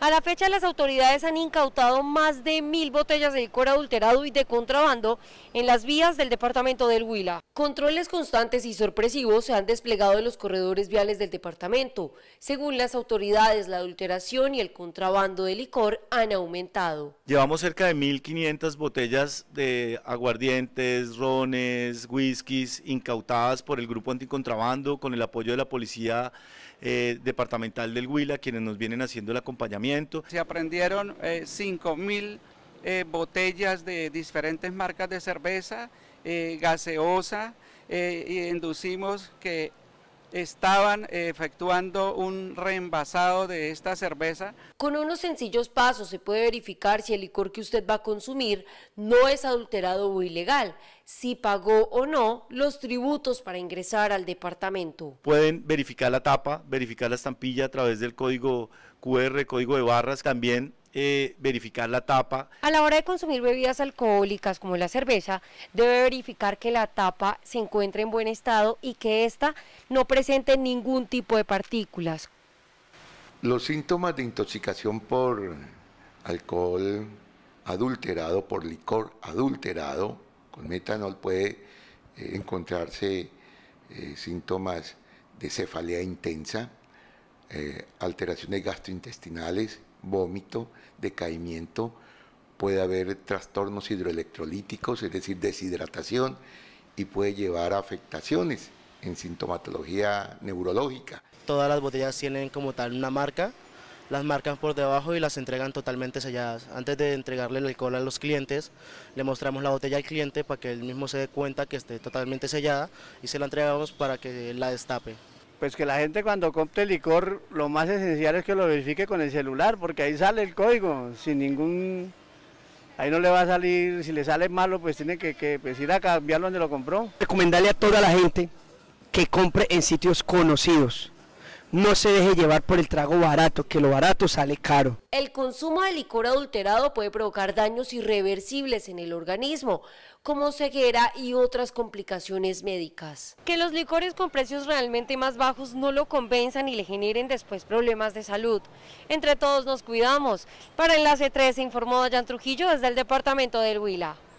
A la fecha las autoridades han incautado más de mil botellas de licor adulterado y de contrabando en las vías del departamento del Huila. Controles constantes y sorpresivos se han desplegado en los corredores viales del departamento. Según las autoridades, la adulteración y el contrabando de licor han aumentado. Llevamos cerca de 1.500 botellas de aguardientes, rones, whiskies incautadas por el grupo anticontrabando con el apoyo de la policía eh, departamental del Huila, quienes nos vienen haciendo el acompañamiento se aprendieron 5.000 eh, eh, botellas de diferentes marcas de cerveza, eh, gaseosa, y inducimos que estaban eh, efectuando un reenvasado de esta cerveza. Con unos sencillos pasos se puede verificar si el licor que usted va a consumir no es adulterado o ilegal, si pagó o no los tributos para ingresar al departamento. Pueden verificar la tapa, verificar la estampilla a través del código QR, código de barras, también eh, verificar la tapa. A la hora de consumir bebidas alcohólicas como la cerveza, debe verificar que la tapa se encuentre en buen estado y que ésta no presente ningún tipo de partículas. Los síntomas de intoxicación por alcohol adulterado, por licor adulterado, con metanol puede eh, encontrarse eh, síntomas de cefalea intensa, alteraciones gastrointestinales, vómito, decaimiento, puede haber trastornos hidroelectrolíticos, es decir, deshidratación, y puede llevar a afectaciones en sintomatología neurológica. Todas las botellas tienen como tal una marca, las marcan por debajo y las entregan totalmente selladas. Antes de entregarle el alcohol a los clientes, le mostramos la botella al cliente para que él mismo se dé cuenta que esté totalmente sellada y se la entregamos para que la destape pues que la gente cuando compre licor, lo más esencial es que lo verifique con el celular, porque ahí sale el código, sin ningún... Ahí no le va a salir, si le sale malo, pues tiene que, pues, ir a cambiarlo donde lo compró. Recomendarle a toda la gente que compre en sitios conocidos, no se deje llevar por el trago barato, que lo barato sale caro. El consumo de licor adulterado puede provocar daños irreversibles en el organismo, como ceguera y otras complicaciones médicas. Que los licores con precios realmente más bajos no lo convenzan y le generen después problemas de salud. Entre todos nos cuidamos. Para Enlace se informó Dayan Trujillo desde el departamento del Huila.